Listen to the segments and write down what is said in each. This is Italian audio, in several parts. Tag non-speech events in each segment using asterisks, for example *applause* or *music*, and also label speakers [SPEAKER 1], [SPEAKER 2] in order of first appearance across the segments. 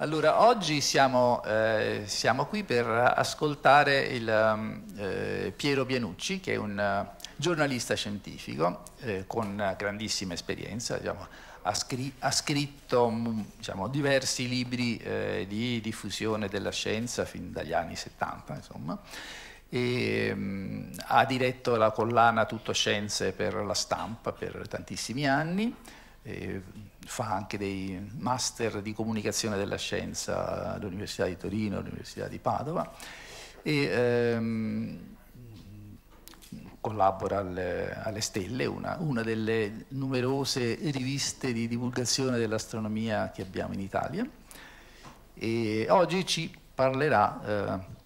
[SPEAKER 1] Allora, oggi siamo, eh, siamo, qui per ascoltare il, um, eh, Piero Bianucci, che è un eh, giornalista scientifico eh, con grandissima esperienza, diciamo, ha, scri ha, scritto mm, diciamo, diversi libri eh, di diffusione della scienza fin dagli anni 70, insomma, e, um, ha diretto la collana Tutto Scienze per la stampa per tantissimi anni, mm, fa anche dei master di comunicazione della scienza all'Università di Torino, all'Università di Padova e um, collabora alle, alle Stelle, una, una, delle numerose riviste di divulgazione dell'astronomia che abbiamo in Italia. E oggi ci parlerà eh,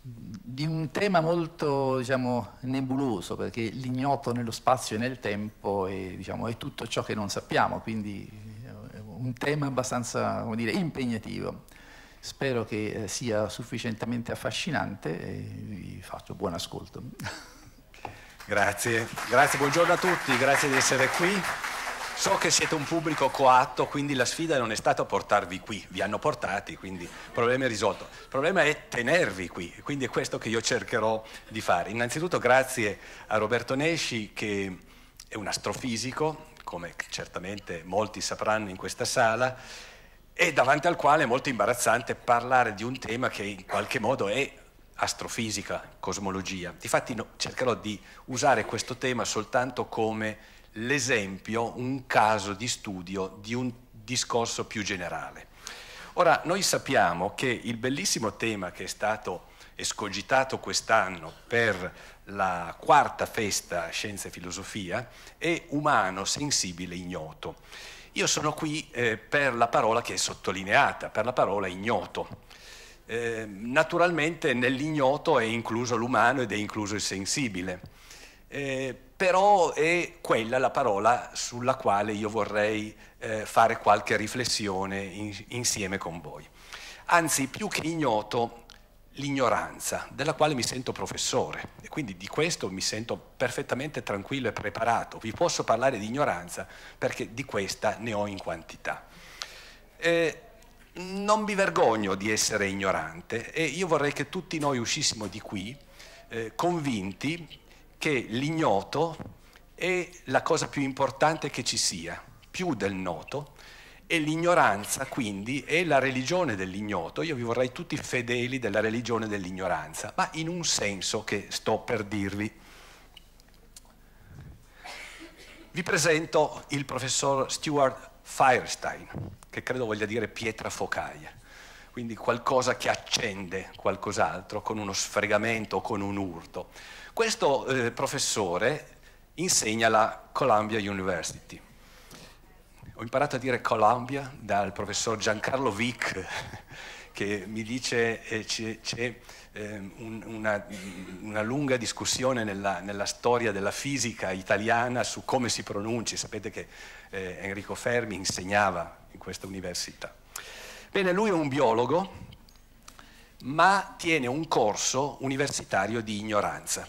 [SPEAKER 1] di un tema molto diciamo, nebuloso, perché l'ignoto nello spazio e nel tempo è, diciamo, è, tutto ciò che non sappiamo, quindi è eh, un tema abbastanza dire, impegnativo. Spero che eh, sia sufficientemente affascinante e vi faccio buon ascolto.
[SPEAKER 2] Grazie, grazie, buongiorno a tutti, grazie di essere qui. So che siete un pubblico coatto, quindi la sfida non è stata portarvi qui, vi hanno portati, quindi il problema è risolto. Il problema è tenervi qui, quindi è questo che io cercherò di fare. Innanzitutto grazie a Roberto Nesci che è un astrofisico, come certamente molti sapranno in questa sala, e davanti al quale è molto imbarazzante parlare di un tema che in qualche modo è astrofisica, cosmologia. Difatti no, cercherò di usare questo tema soltanto come l'esempio, un caso di studio di un discorso più generale. Ora, noi sappiamo che il bellissimo tema che è stato escogitato quest'anno per la quarta festa Scienza e Filosofia è umano, sensibile, ignoto. Io sono qui eh, per la parola che è sottolineata, per la parola ignoto. Eh, naturalmente nell'ignoto è incluso l'umano ed è incluso il sensibile. Eh, però è quella la parola sulla quale io vorrei eh, fare qualche riflessione in, insieme con voi. Anzi, più che ignoto, l'ignoranza, della quale mi sento professore e quindi di questo mi sento perfettamente tranquillo e preparato. Vi posso parlare di ignoranza perché di questa ne ho in quantità. Eh, non mi vergogno di essere ignorante e io vorrei che tutti noi uscissimo di qui eh, convinti che l'ignoto è la cosa più importante che ci sia, più del noto, e l'ignoranza quindi è la religione dell'ignoto. Io vi vorrei tutti fedeli della religione dell'ignoranza, ma in un senso che sto per dirvi. Vi presento il professor Stuart Firestein, che credo voglia dire pietra focaia, quindi qualcosa che accende qualcos'altro con uno sfregamento o con un urto. Questo eh, professore insegna alla Columbia University. Ho imparato a dire Columbia dal professor Giancarlo Vic, *laughs* che mi dice eh, c'è eh, un, una, una, lunga discussione nella, nella, storia della fisica italiana su come si pronunci. Sapete che eh, Enrico Fermi insegnava in questa università. Bene, lui è un biologo ma tiene un corso universitario di ignoranza.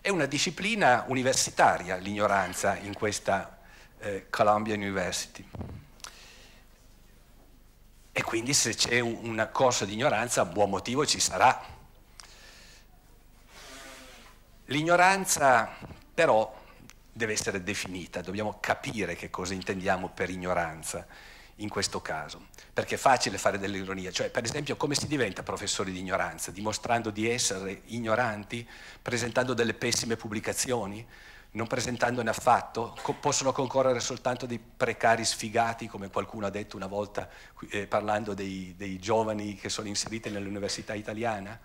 [SPEAKER 2] È una disciplina universitaria l'ignoranza in questa eh, Columbia University. E quindi se c'è un, un corso di ignoranza, buon motivo ci sarà. L'ignoranza però deve essere definita, dobbiamo capire che cosa intendiamo per ignoranza in questo caso, perché è facile fare dell'ironia, cioè per esempio come si diventa professori di ignoranza, dimostrando di essere ignoranti, presentando delle pessime pubblicazioni, non presentandone affatto, co possono concorrere soltanto dei precari sfigati, come qualcuno ha detto una volta eh, parlando dei, dei giovani che sono inseriti nell'università italiana?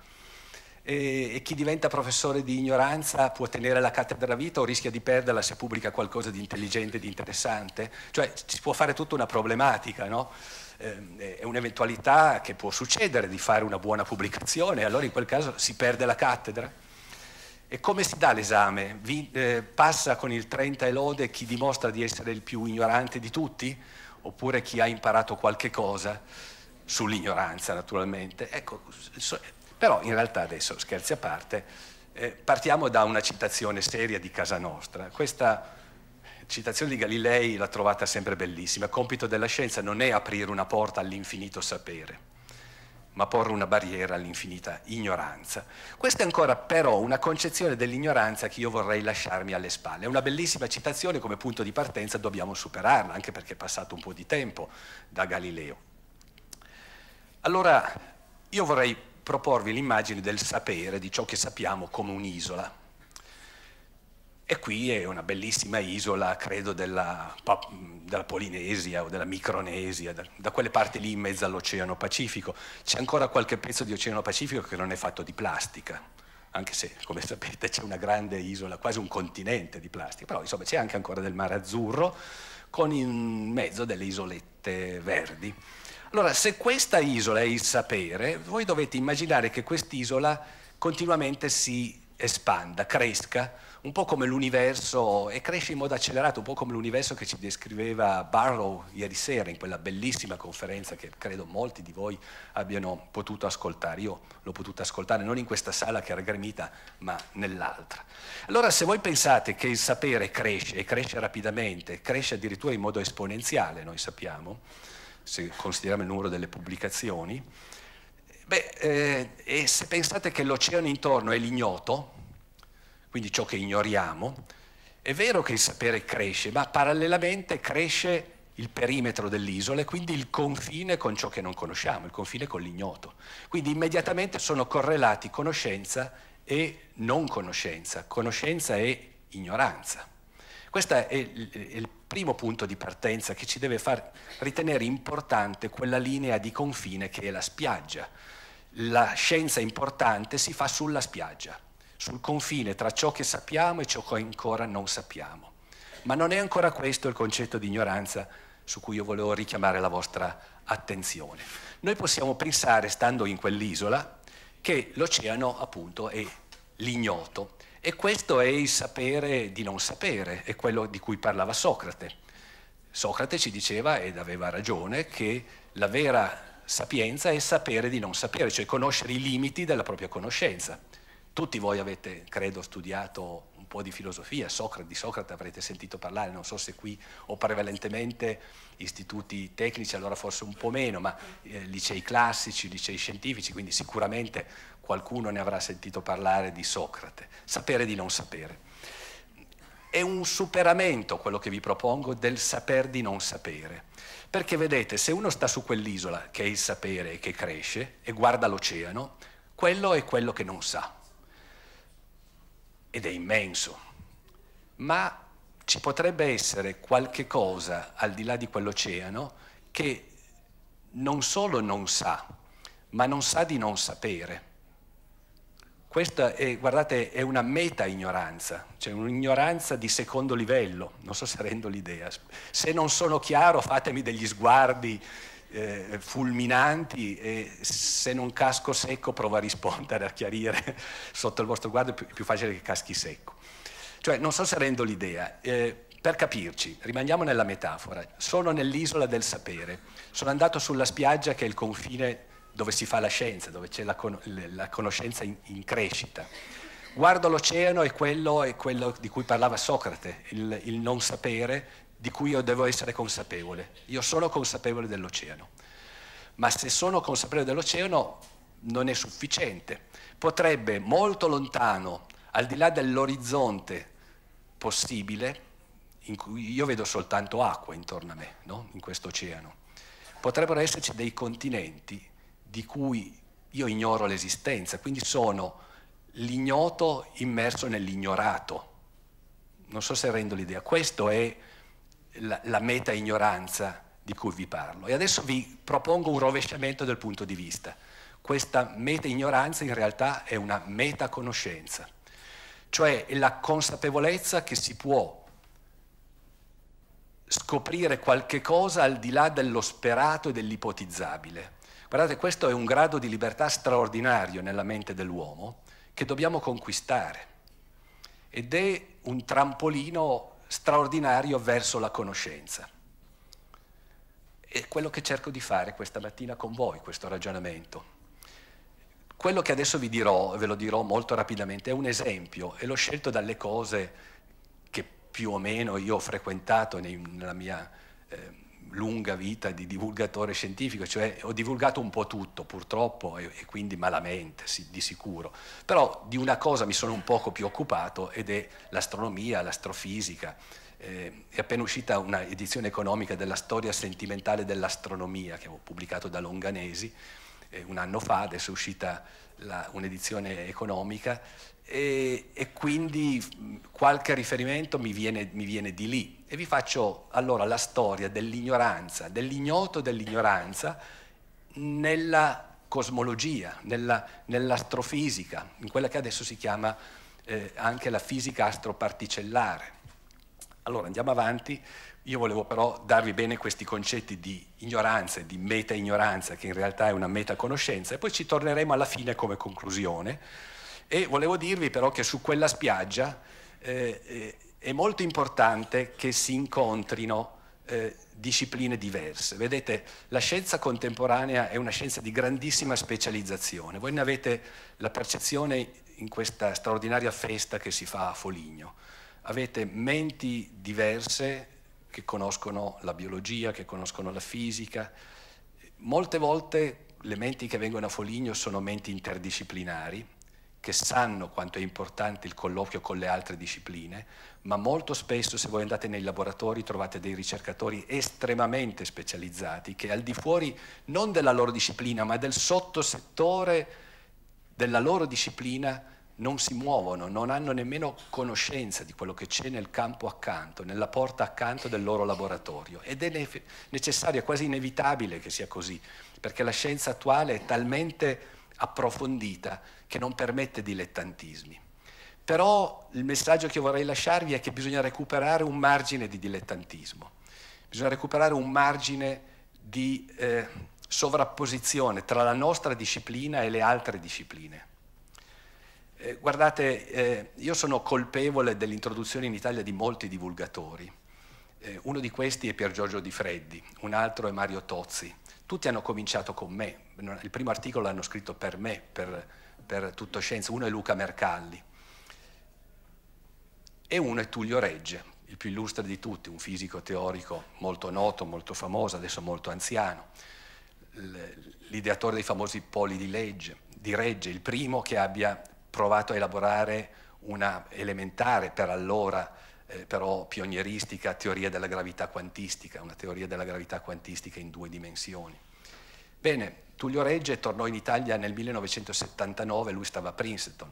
[SPEAKER 2] e, eh, e chi diventa professore di ignoranza può tenere la cattedra vita o rischia di perderla se pubblica qualcosa di intelligente, di interessante? Cioè si può fare tutta una problematica, no? Eh, è un'eventualità che può succedere di fare una buona pubblicazione, allora in quel caso si perde la cattedra. E come si dà l'esame? Vi, eh, passa con il 30 e lode chi dimostra di essere il più ignorante di tutti? Oppure chi ha imparato qualche cosa? Sull'ignoranza, naturalmente. Ecco, so, però in realtà adesso, scherzi a parte, eh, partiamo da una citazione seria di casa nostra. Questa citazione di Galilei l'ha trovata sempre bellissima. Il compito della scienza non è aprire una porta all'infinito sapere, ma porre una barriera all'infinita ignoranza. Questa è ancora però una concezione dell'ignoranza che io vorrei lasciarmi alle spalle. È una bellissima citazione come punto di partenza, dobbiamo superarla, anche perché è passato un po' di tempo da Galileo. Allora, io vorrei proporvi l'immagine del sapere, di ciò che sappiamo come un'isola. E qui è una bellissima isola, credo, della, della Polinesia o della Micronesia, da, da, quelle parti lì in mezzo all'Oceano Pacifico. C'è ancora qualche pezzo di Oceano Pacifico che non è fatto di plastica, anche se, come sapete, c'è una grande isola, quasi un continente di plastica, però insomma c'è anche ancora del mare azzurro con in mezzo delle isolette verdi. Allora, se questa isola è il sapere, voi dovete immaginare che quest'isola continuamente si espanda, cresca, un po' come l'universo, e cresce in modo accelerato, un po' come l'universo che ci descriveva Barrow ieri sera in quella bellissima conferenza che credo molti di voi abbiano potuto ascoltare. Io l'ho potuto ascoltare non in questa sala che era gremita, ma nell'altra. Allora se voi pensate che il sapere cresce e cresce rapidamente, cresce addirittura in modo esponenziale, noi sappiamo, se consideriamo il numero delle pubblicazioni, beh, eh, e se pensate che l'oceano intorno è l'ignoto, quindi ciò che ignoriamo, è vero che il sapere cresce, ma parallelamente cresce il perimetro dell'isola e quindi il confine con ciò che non conosciamo, il confine con l'ignoto. Quindi immediatamente sono correlati conoscenza e non conoscenza, conoscenza e ignoranza. Questo è il, il primo punto di partenza che ci deve far ritenere importante quella linea di confine che è la spiaggia. La scienza importante si fa sulla spiaggia, sul confine tra ciò che sappiamo e ciò che ancora non sappiamo. Ma non è ancora questo il concetto di ignoranza su cui io volevo richiamare la vostra attenzione. Noi possiamo pensare, stando in quell'isola, che l'oceano appunto è l'ignoto e questo è il sapere di non sapere, è quello di cui parlava Socrate. Socrate ci diceva, ed aveva ragione, che la vera sapienza è sapere di non sapere, cioè conoscere i limiti della propria conoscenza. Tutti voi avete, credo, studiato un po' di filosofia, Socrate, di Socrate avrete sentito parlare, non so se qui o prevalentemente istituti tecnici, allora forse un po' meno, ma eh, licei classici, licei scientifici, quindi sicuramente qualcuno ne avrà sentito parlare di Socrate, sapere di non sapere. È un superamento quello che vi propongo del saper di non sapere. Perché vedete, se uno sta su quell'isola che è il sapere e che cresce e guarda l'oceano, quello è quello che non sa. Ed è immenso. Ma ci potrebbe essere qualche cosa al di là di quell'oceano che non solo non sa, ma non sa di non sapere. Questa è, guardate, è una meta-ignoranza, cioè un'ignoranza di secondo livello, non so se rendo l'idea. Se non sono chiaro fatemi degli sguardi eh, fulminanti e se non casco secco provo a rispondere, a chiarire sotto il vostro guardo, è più, facile che caschi secco. Cioè non so se rendo l'idea. Eh, per capirci, rimaniamo nella metafora, sono nell'isola del sapere, sono andato sulla spiaggia che è il confine dove si fa la scienza, dove c'è la, con la, conoscenza in, in crescita. Guardo l'oceano e quello è quello di cui parlava Socrate, il, il non sapere di cui io devo essere consapevole. Io sono consapevole dell'oceano, ma se sono consapevole dell'oceano non è sufficiente. Potrebbe molto lontano, al di là dell'orizzonte possibile, in cui io vedo soltanto acqua intorno a me, no? in questo oceano, potrebbero esserci dei continenti di cui io ignoro l'esistenza, quindi sono l'ignoto immerso nell'ignorato. Non so se rendo l'idea, questa è la, la meta ignoranza di cui vi parlo. E adesso vi propongo un rovesciamento del punto di vista. Questa meta ignoranza in realtà è una meta conoscenza, cioè la consapevolezza che si può scoprire qualche cosa al di là dello sperato e dell'ipotizzabile. Guardate, questo è un grado di libertà straordinario nella mente dell'uomo che dobbiamo conquistare ed è un trampolino straordinario verso la conoscenza. È quello che cerco di fare questa mattina con voi, questo ragionamento. Quello che adesso vi dirò, ve lo dirò molto rapidamente, è un esempio e l'ho scelto dalle cose che più o meno io ho frequentato nella mia eh, lunga vita di divulgatore scientifico, cioè ho divulgato un po' tutto purtroppo e, e quindi malamente sì, di sicuro, però di una cosa mi sono un poco più occupato ed è l'astronomia, l'astrofisica. Eh, è appena uscita una edizione economica della storia sentimentale dell'astronomia che avevo pubblicato da Longanesi eh, un anno fa, adesso è uscita la, un'edizione economica e, e quindi qualche riferimento mi viene, mi viene di lì e vi faccio allora la storia dell'ignoranza, dell'ignoto dell'ignoranza nella cosmologia, nella, nell'astrofisica, in quella che adesso si chiama eh, anche la fisica astroparticellare. Allora andiamo avanti, io volevo però darvi bene questi concetti di ignoranza e di meta-ignoranza, che in realtà è una meta-conoscenza, e poi ci torneremo alla fine come conclusione e volevo dirvi però che su quella spiaggia eh, eh, è molto importante che si incontrino eh, discipline diverse. Vedete, la scienza contemporanea è una scienza di grandissima specializzazione. Voi ne avete la percezione in questa straordinaria festa che si fa a Foligno. Avete menti diverse che conoscono la biologia, che conoscono la fisica. Molte volte le menti che vengono a Foligno sono menti interdisciplinari che sanno quanto è importante il colloquio con le altre discipline, ma molto spesso se voi andate nei laboratori trovate dei ricercatori estremamente specializzati che al di fuori non della loro disciplina, ma del sottosettore della loro disciplina non si muovono, non hanno nemmeno conoscenza di quello che c'è nel campo accanto, nella porta accanto del loro laboratorio. Ed è necessario, è quasi inevitabile che sia così, perché la scienza attuale è talmente approfondita che non permette dilettantismi. Però il messaggio che vorrei lasciarvi è che bisogna recuperare un margine di dilettantismo, bisogna recuperare un margine di eh, sovrapposizione tra la nostra disciplina e le altre discipline. Eh, guardate, eh, io sono colpevole dell'introduzione in Italia di molti divulgatori. Eh, uno di questi è Pier Giorgio Di Freddi, un altro è Mario Tozzi, tutti hanno cominciato con me, il primo articolo l'hanno scritto per me, per, per Tutto Scienza, uno è Luca Mercalli e uno è Tullio Regge, il più illustre di tutti, un fisico teorico molto noto, molto famoso, adesso molto anziano, l'ideatore dei famosi poli di, legge, di Regge, il primo che abbia provato a elaborare una elementare per allora eh, però pionieristica teoria della gravità quantistica, una teoria della gravità quantistica in due dimensioni. Bene, Tullio Regge tornò in Italia nel 1979, lui stava a Princeton,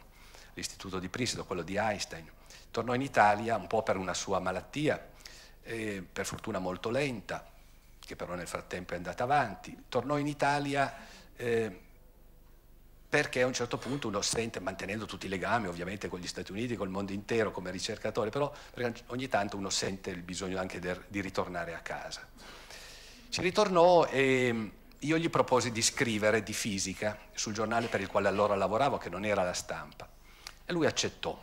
[SPEAKER 2] l'istituto di Princeton, quello di Einstein. Tornò in Italia un po' per una sua malattia, eh, per fortuna molto lenta, che però nel frattempo è andata avanti. Tornò in Italia eh, perché a un certo punto uno sente, mantenendo tutti i legami ovviamente con gli Stati Uniti, col mondo intero come ricercatore, però ogni tanto uno sente il bisogno anche de, di ritornare a casa. Ci ritornò e mm, io gli proposi di scrivere di fisica sul giornale per il quale allora lavoravo, che non era la stampa, e lui accettò.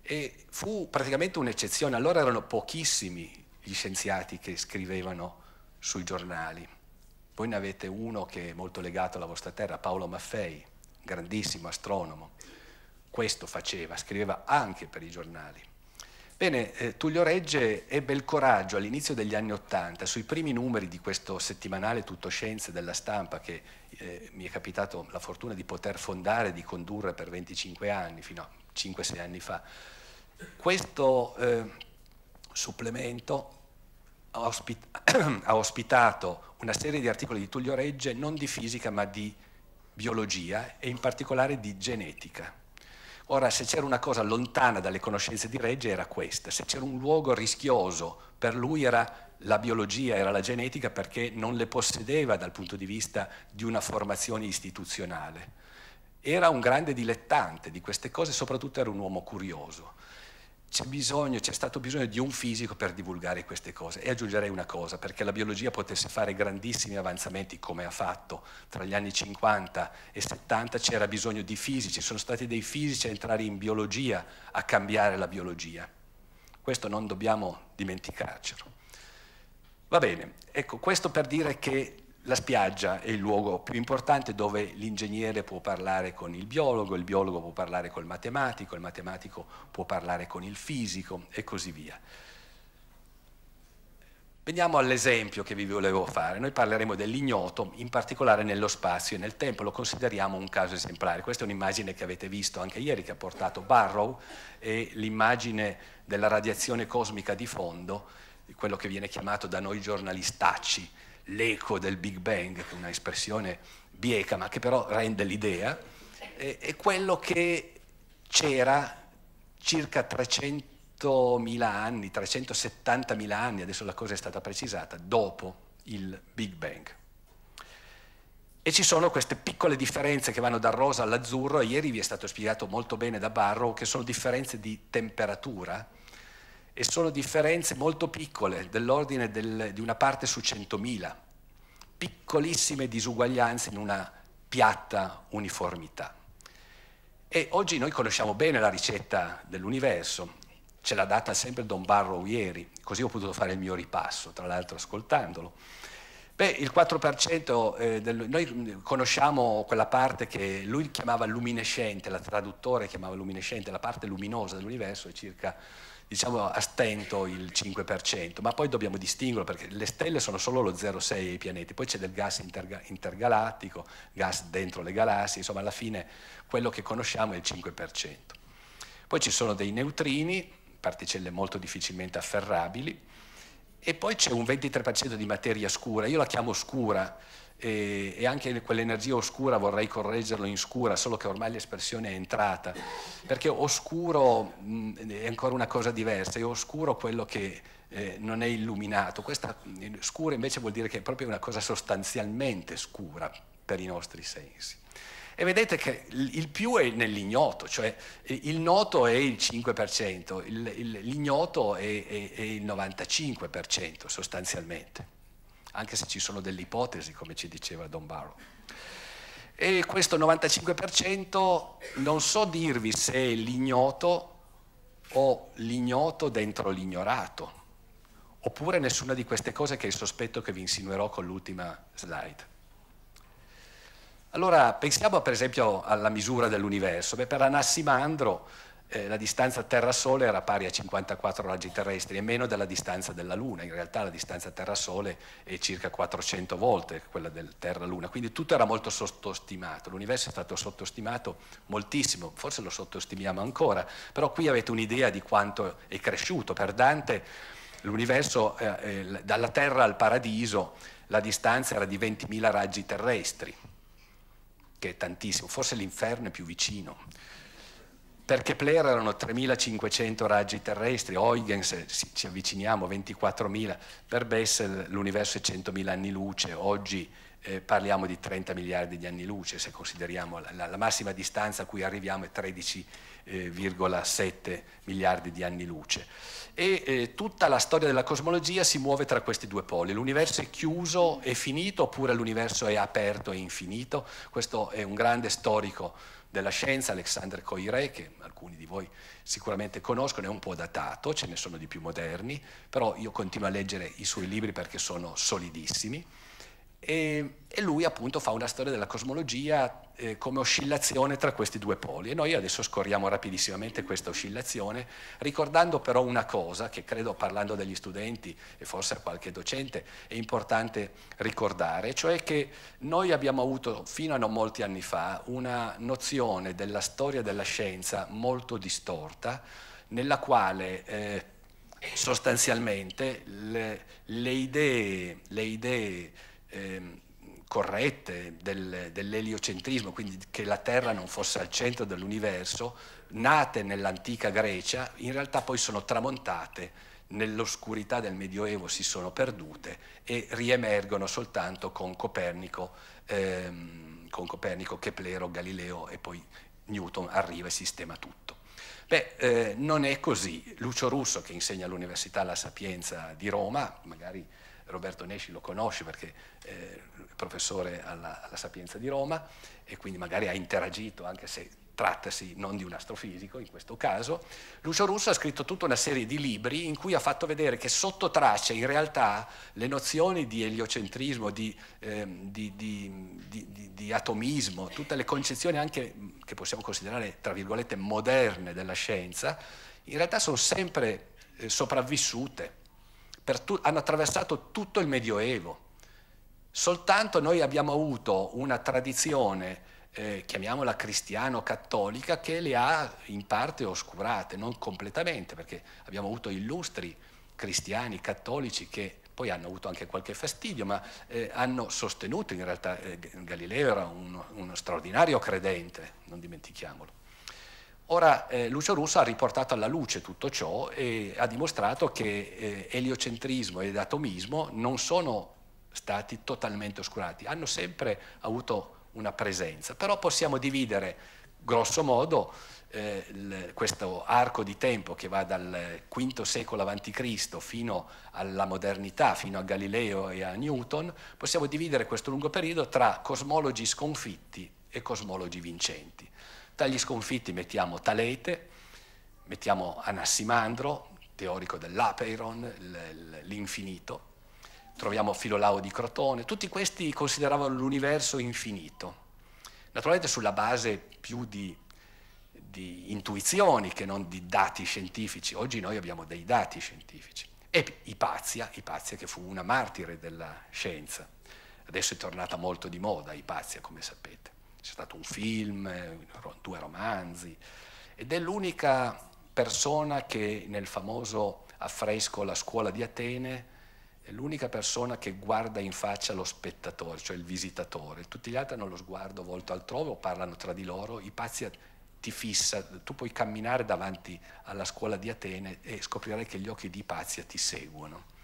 [SPEAKER 2] E fu praticamente un'eccezione, allora erano pochissimi gli scienziati che scrivevano sui giornali. Voi ne avete uno che è molto legato alla vostra terra, Paolo Maffei, grandissimo astronomo, questo faceva, scriveva anche per i giornali. Bene, eh, Tullio Regge ebbe il coraggio all'inizio degli anni Ottanta, sui primi numeri di questo settimanale Tutto Scienze della Stampa che eh, mi è capitato la fortuna di poter fondare e di condurre per 25 anni, fino a 5-6 anni fa, questo eh, supplemento *coughs* ha, ospitato una serie di articoli di Tullio Regge non di fisica ma di biologia e in particolare di genetica. Ora, se c'era una cosa lontana dalle conoscenze di Regge era questa, se c'era un luogo rischioso per lui era la biologia, era la genetica perché non le possedeva dal punto di vista di una formazione istituzionale. Era un grande dilettante di queste cose, soprattutto era un uomo curioso c'è bisogno, c'è stato bisogno di un fisico per divulgare queste cose. E aggiungerei una cosa, perché la biologia potesse fare grandissimi avanzamenti come ha fatto tra gli anni 50 e 70, c'era bisogno di fisici, sono stati dei fisici a entrare in biologia, a cambiare la biologia. Questo non dobbiamo dimenticarcelo. Va bene, ecco, questo per dire che la spiaggia è il luogo più importante dove l'ingegnere può parlare con il biologo, il biologo può parlare col matematico, il matematico può parlare con il fisico e così via. Veniamo all'esempio che vi volevo fare. Noi parleremo dell'ignoto, in particolare nello spazio e nel tempo, lo consideriamo un caso esemplare. Questa è un'immagine che avete visto anche ieri che ha portato Barrow e l'immagine della radiazione cosmica di fondo, quello che viene chiamato da noi giornalistacci l'eco del Big Bang, che è un'espressione bieca ma che però rende l'idea, è, è quello che c'era circa 300.000 anni, 370.000 anni, adesso la cosa è stata precisata, dopo il Big Bang. E ci sono queste piccole differenze che vanno dal rosa all'azzurro, ieri vi è stato spiegato molto bene da Barrow che sono differenze di temperatura e sono differenze molto piccole, dell'ordine del, di una parte su 100.000, piccolissime disuguaglianze in una piatta uniformità. E oggi noi conosciamo bene la ricetta dell'universo, ce l'ha data sempre Don Barrow ieri, così ho potuto fare il mio ripasso, tra l'altro ascoltandolo. Beh, il 4% eh, del, noi conosciamo quella parte che lui chiamava luminescente, la traduttore chiamava luminescente, la parte luminosa dell'universo è circa diciamo a stento il 5%, ma poi dobbiamo distinguerlo perché le stelle sono solo lo 0,6 ai pianeti, poi c'è del gas interga- intergalattico, gas dentro le galassie, insomma alla fine quello che conosciamo è il 5%. Poi ci sono dei neutrini, particelle molto difficilmente afferrabili, e poi c'è un 23% di materia scura, io la chiamo scura e, e anche quell'energia oscura vorrei correggerlo in scura, solo che ormai l'espressione è entrata, perché oscuro mh, mm, è ancora una cosa diversa, è oscuro quello che eh, non è illuminato, questa eh, scura invece vuol dire che è proprio una cosa sostanzialmente scura per i nostri sensi. E vedete che il più è nell'ignoto, cioè eh, il noto è il 5%, il, il, l'ignoto è, è, è il 95% sostanzialmente anche se ci sono delle ipotesi, come ci diceva Don Barrow. E questo 95% non so dirvi se è l'ignoto o l'ignoto dentro l'ignorato, oppure nessuna di queste cose che è il sospetto che vi insinuerò con l'ultima slide. Allora pensiamo per esempio alla misura dell'universo. Beh, per Anassimandro eh, la distanza Terra-Sole era pari a 54 raggi terrestri e meno della distanza della Luna, in realtà la distanza Terra-Sole è circa 400 volte quella del Terra-Luna, quindi tutto era molto sottostimato, l'universo è stato sottostimato moltissimo, forse lo sottostimiamo ancora, però qui avete un'idea di quanto è cresciuto, per Dante l'universo eh, eh, dalla Terra al paradiso la distanza era di 20.000 raggi terrestri, che è tantissimo, forse l'inferno è più vicino perché Player erano 3.500 raggi terrestri, Huygens ci avviciniamo a 24.000, per Bessel l'universo è 100.000 anni luce, oggi eh, parliamo di 30 miliardi di anni luce, se consideriamo la, la massima distanza a cui arriviamo è 13,7 eh, miliardi di anni luce. E eh, tutta la storia della cosmologia si muove tra questi due poli, l'universo è chiuso e finito oppure l'universo è aperto e infinito, questo è un grande storico della scienza, Alexander Coiré, che alcuni di voi sicuramente conoscono, è un po' datato, ce ne sono di più moderni, però io continuo a leggere i suoi libri perché sono solidissimi. E, e, lui appunto fa una storia della cosmologia eh, come oscillazione tra questi due poli e noi adesso scorriamo rapidissimamente questa oscillazione ricordando però una cosa che credo parlando degli studenti e forse a qualche docente è importante ricordare, cioè che noi abbiamo avuto fino a non molti anni fa una nozione della storia della scienza molto distorta nella quale eh, sostanzialmente le, le idee, le idee Ehm, corrette del, dell'eliocentrismo, quindi che la Terra non fosse al centro dell'universo, nate nell'antica Grecia, in realtà poi sono tramontate nell'oscurità del Medioevo si sono perdute e riemergono soltanto con Copernico, ehm, con Copernico, Keplero, Galileo e poi Newton arriva e sistema tutto. Beh, eh, non è così. Lucio Russo, che insegna all'Università La Sapienza di Roma, magari Roberto Nesci lo conosce perché eh, è professore alla, alla Sapienza di Roma e quindi magari ha interagito anche se trattasi non di un astrofisico in questo caso, Lucio Russo ha scritto tutta una serie di libri in cui ha fatto vedere che sotto traccia in realtà le nozioni di eliocentrismo, di, eh, di, di, di, atomismo, tutte le concezioni anche che possiamo considerare tra virgolette moderne della scienza, in realtà sono sempre eh, sopravvissute tu, hanno attraversato tutto il Medioevo. Soltanto noi abbiamo avuto una tradizione, eh, chiamiamola cristiano-cattolica, che le ha in parte oscurate, non completamente, perché abbiamo avuto illustri cristiani cattolici che poi hanno avuto anche qualche fastidio, ma eh, hanno sostenuto in realtà eh, Galileo era uno, uno straordinario credente, non dimentichiamolo. Ora eh, Lucio Russo ha riportato alla luce tutto ciò e ha dimostrato che eh, eliocentrismo ed atomismo non sono stati totalmente oscurati, hanno sempre avuto una presenza, però possiamo dividere grosso modo eh, l- questo arco di tempo che va dal V secolo a.C. fino alla modernità, fino a Galileo e a Newton, possiamo dividere questo lungo periodo tra cosmologi sconfitti e cosmologi vincenti. Tra gli sconfitti mettiamo Talete, mettiamo Anassimandro, teorico dell'Apeiron, l'infinito, troviamo Filolao di Crotone, tutti questi consideravano l'universo infinito. Naturalmente sulla base più di, di intuizioni che non di dati scientifici. Oggi noi abbiamo dei dati scientifici. E Ipazia, Ipazia che fu una martire della scienza. Adesso è tornata molto di moda Ipazia, come sapete c'è stato un film, eh, due romanzi, ed è l'unica persona che nel famoso affresco La scuola di Atene è l'unica persona che guarda in faccia lo spettatore, cioè il visitatore, tutti gli altri hanno lo sguardo volto altrove o parlano tra di loro, i pazzi ti fissa, tu puoi camminare davanti alla scuola di Atene e scoprirai che gli occhi di Ipazia ti seguono.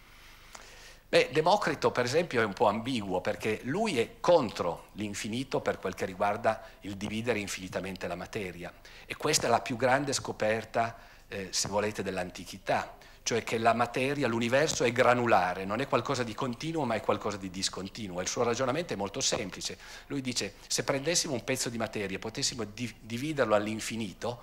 [SPEAKER 2] Beh, Democrito per esempio è un po' ambiguo perché lui è contro l'infinito per quel che riguarda il dividere infinitamente la materia e questa è la più grande scoperta, eh, se volete, dell'antichità, cioè che la materia, l'universo è granulare, non è qualcosa di continuo ma è qualcosa di discontinuo. Il suo ragionamento è molto semplice, lui dice se prendessimo un pezzo di materia e potessimo di dividerlo all'infinito,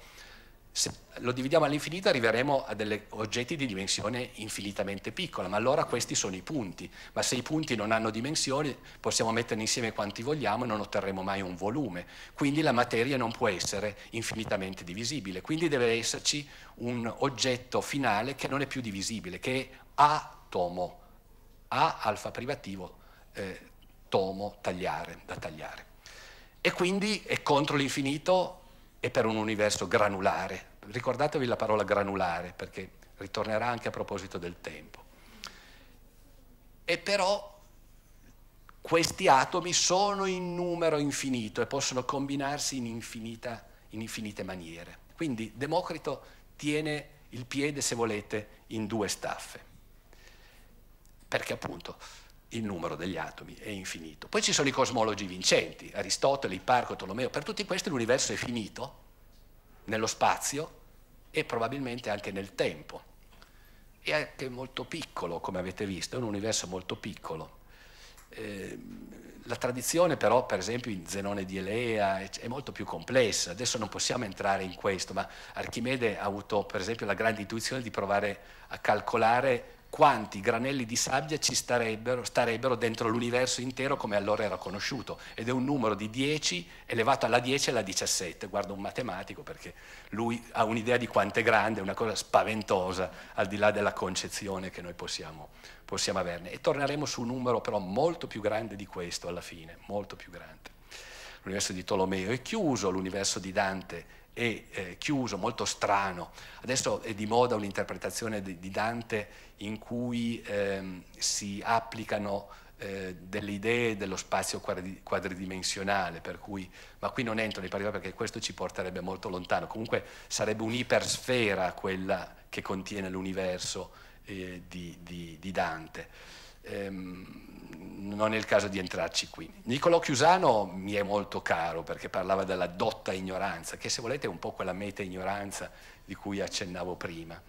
[SPEAKER 2] se lo dividiamo all'infinito arriveremo a degli oggetti di dimensione infinitamente piccola, ma allora questi sono i punti, ma se i punti non hanno dimensioni possiamo metterli insieme quanti vogliamo e non otterremo mai un volume, quindi la materia non può essere infinitamente divisibile, quindi deve esserci un oggetto finale che non è più divisibile, che è atomo, A alfa privativo, eh, tomo, tagliare, da tagliare. E quindi è contro l'infinito e per un universo granulare. Ricordatevi la parola granulare perché ritornerà anche a proposito del tempo. E però questi atomi sono in numero infinito e possono combinarsi in, infinita, in infinite maniere. Quindi Democrito tiene il piede, se volete, in due staffe, perché appunto il numero degli atomi è infinito. Poi ci sono i cosmologi vincenti, Aristotele, Ipparco, Tolomeo, per tutti questi l'universo è finito nello spazio e probabilmente anche nel tempo. È anche molto piccolo, come avete visto, è un universo molto piccolo. Eh, la tradizione però, per esempio, in Zenone di Elea è molto più complessa, adesso non possiamo entrare in questo, ma Archimede ha avuto, per esempio, la grande intuizione di provare a calcolare quanti granelli di sabbia ci starebbero, starebbero dentro l'universo intero come allora era conosciuto, ed è un numero di 10 elevato alla 10 e alla 17, guardo un matematico perché lui ha un'idea di quanto è grande, è una cosa spaventosa, al di là della concezione che noi possiamo, possiamo averne. E torneremo su un numero però molto più grande di questo alla fine, molto più grande. L'universo di Tolomeo è chiuso, l'universo di Dante e eh, chiuso, molto strano. Adesso è di moda un'interpretazione di, di, Dante in cui ehm, si applicano eh, delle idee dello spazio quadri, quadridimensionale, per cui, ma qui non entro nei particolari perché questo ci porterebbe molto lontano, comunque sarebbe un'ipersfera quella che contiene l'universo eh, di, di, di, Dante. Ehm, non è il caso di entrarci qui. Niccolò Chiusano mi è molto caro perché parlava della dotta ignoranza, che se volete è un po' quella meta ignoranza di cui accennavo prima.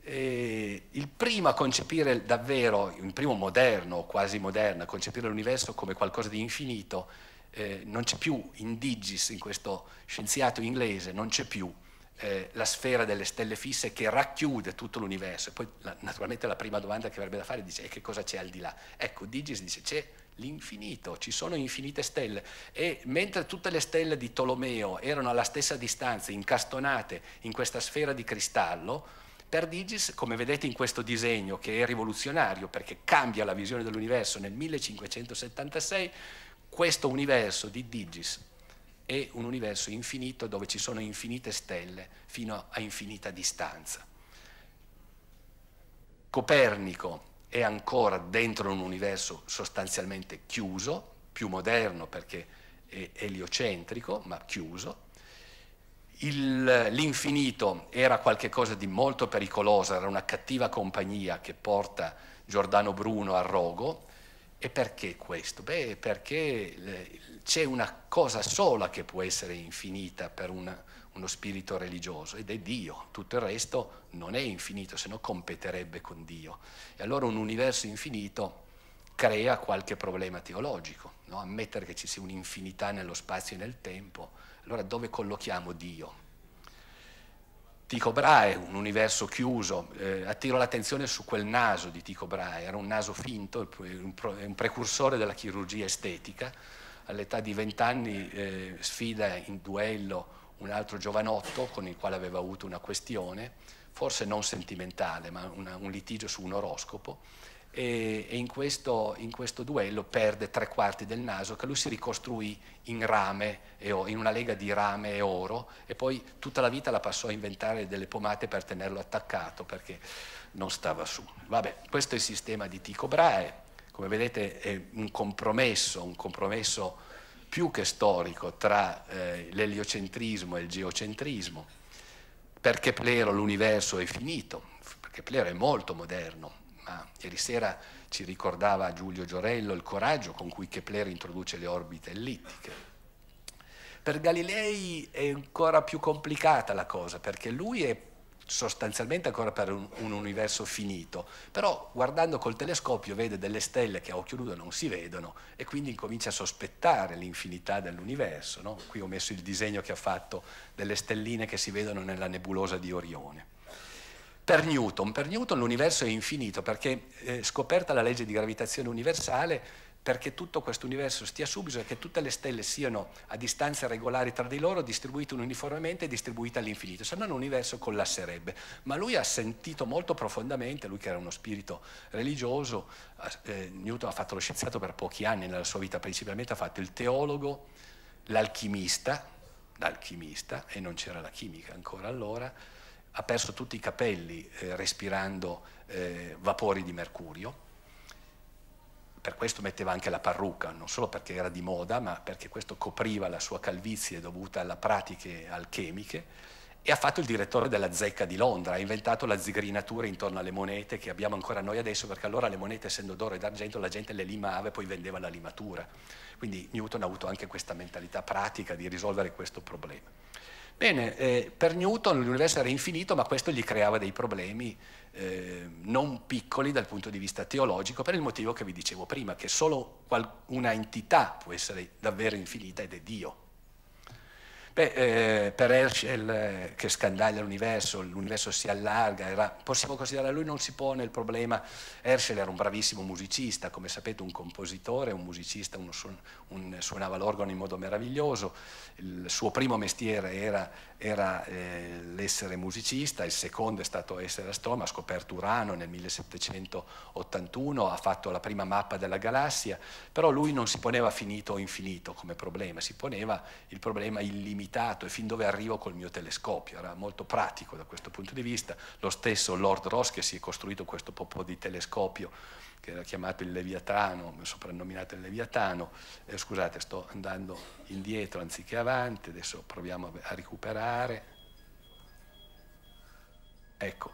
[SPEAKER 2] E il primo a concepire davvero, il primo moderno, quasi moderno, a concepire l'universo come qualcosa di infinito, eh, non c'è più in Digis, in questo scienziato inglese, non c'è più eh, la sfera delle stelle fisse che racchiude tutto l'universo. Poi la, naturalmente la prima domanda che avrebbe da fare dice e che cosa c'è al di là? Ecco, Digis dice c'è l'infinito, ci sono infinite stelle e mentre tutte le stelle di Tolomeo erano alla stessa distanza, incastonate in questa sfera di cristallo, per Digis, come vedete in questo disegno che è rivoluzionario perché cambia la visione dell'universo nel 1576, questo universo di Digis è un universo infinito dove ci sono infinite stelle fino a infinita distanza. Copernico è ancora dentro un universo sostanzialmente chiuso, più moderno perché è eliocentrico, ma chiuso. l'infinito era qualcosa di molto pericoloso, era una cattiva compagnia che porta Giordano Bruno a rogo. E perché questo? Beh, perché c'è una cosa sola che può essere infinita per una, uno spirito religioso ed è Dio, tutto il resto non è infinito, se no competerebbe con Dio. E allora un universo infinito crea qualche problema teologico, no? ammettere che ci sia un'infinità nello spazio e nel tempo, allora dove collochiamo Dio? Tico Brahe, un universo chiuso, eh, attiro l'attenzione su quel naso di Tico Brahe, era un naso finto, un precursore della chirurgia estetica, all'età di 20 anni eh, sfida in duello un altro giovanotto con il quale aveva avuto una questione, forse non sentimentale, ma una, un litigio su un oroscopo, e, e in, questo, in, questo, duello perde tre quarti del naso che lui si ricostruì in rame, e, in una lega di rame e oro, e poi tutta la vita la passò a inventare delle pomate per tenerlo attaccato perché non stava su. Vabbè, questo è il sistema di Tico Brahe come vedete è un compromesso, un compromesso più che storico tra eh, l'eliocentrismo e il geocentrismo, Per Keplero l'universo è finito, perché Plero è molto moderno, ma ieri sera ci ricordava Giulio Giorello il coraggio con cui Keplero introduce le orbite ellittiche. Per Galilei è ancora più complicata la cosa perché lui è sostanzialmente ancora per un, un, universo finito, però guardando col telescopio vede delle stelle che a occhio nudo non si vedono e quindi incomincia a sospettare l'infinità dell'universo. No? Qui ho messo il disegno che ha fatto delle stelline che si vedono nella nebulosa di Orione. Per Newton, per Newton l'universo è infinito perché eh, scoperta la legge di gravitazione universale perché tutto questo universo stia subito e che tutte le stelle siano a distanze regolari tra di loro, distribuite uniformemente e distribuite all'infinito, se no l'universo collasserebbe. Ma lui ha sentito molto profondamente, lui che era uno spirito religioso, eh, Newton ha fatto lo scienziato per pochi anni nella sua vita, principalmente ha fatto il teologo, l'alchimista, l'alchimista, e non c'era la chimica ancora allora, ha perso tutti i capelli eh, respirando eh, vapori di mercurio, per questo metteva anche la parrucca, non solo perché era di moda, ma perché questo copriva la sua calvizie dovuta alle pratiche alchemiche, e ha fatto il direttore della zecca di Londra, ha inventato la zigrinatura intorno alle monete che abbiamo ancora noi adesso, perché allora le monete essendo d'oro e d'argento la gente le limava e poi vendeva la limatura. Quindi Newton ha avuto anche questa mentalità pratica di risolvere questo problema. Bene, eh, per Newton l'universo era infinito, ma questo gli creava dei problemi eh, non piccoli dal punto di vista teologico, per il motivo che vi dicevo prima, che solo una entità può essere davvero infinita ed è Dio. Beh, eh, per Herschel che scandaglia l'universo, l'universo si allarga, era, possiamo considerare lui non si pone il problema, Herschel era un bravissimo musicista, come sapete un compositore, un musicista, un, suonava l'organo in modo meraviglioso, il suo primo mestiere era era eh, l'essere musicista, il secondo è stato essere astronomo, ha scoperto Urano nel 1781, ha fatto la prima mappa della galassia, però lui non si poneva finito o infinito come problema, si poneva il problema illimitato e fin dove arrivo col mio telescopio, era molto pratico da questo punto di vista, lo stesso Lord Ross che si è costruito questo po' di telescopio che era chiamato il Leviatano, soprannominato il Leviatano, eh, scusate sto andando indietro anziché avanti, adesso proviamo a recuperare. Ecco,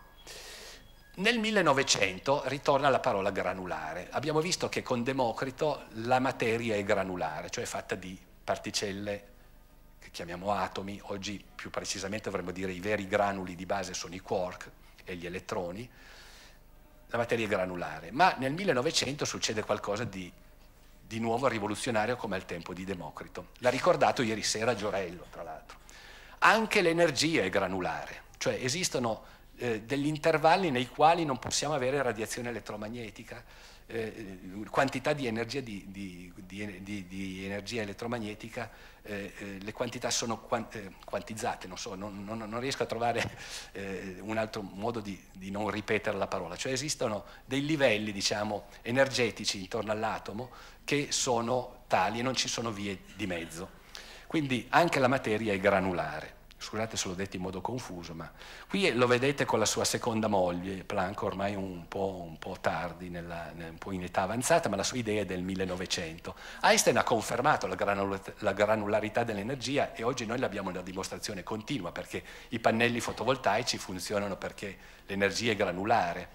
[SPEAKER 2] nel 1900 ritorna la parola granulare. Abbiamo visto che con Democrito la materia è granulare, cioè fatta di particelle che chiamiamo atomi, oggi più precisamente dovremmo dire i veri granuli di base sono i quark e gli elettroni, la materia granulare, ma nel 1900 succede qualcosa di, di nuovo rivoluzionario come al tempo di Democrito. L'ha ricordato ieri sera Giorello, tra l'altro. Anche l'energia è granulare, cioè esistono eh, degli intervalli nei quali non possiamo avere radiazione elettromagnetica, eh, quantità di energia, di, di, di, di energia elettromagnetica, eh, eh, le quantità sono eh, quantizzate, non, so, non, non, non, riesco a trovare eh, un altro modo di, non ripetere la parola, cioè esistono dei livelli diciamo, energetici intorno all'atomo che sono tali e non ci sono vie di mezzo. Quindi anche la materia è granulare. Scusate se l'ho detto in modo confuso, ma qui lo vedete con la sua seconda moglie, Planck ormai un po', un po tardi, nella, un po' in età avanzata, ma la sua idea è del 1900. Einstein ha confermato la, granula, la granularità dell'energia e oggi noi l'abbiamo nella dimostrazione continua perché i pannelli fotovoltaici funzionano perché l'energia è granulare.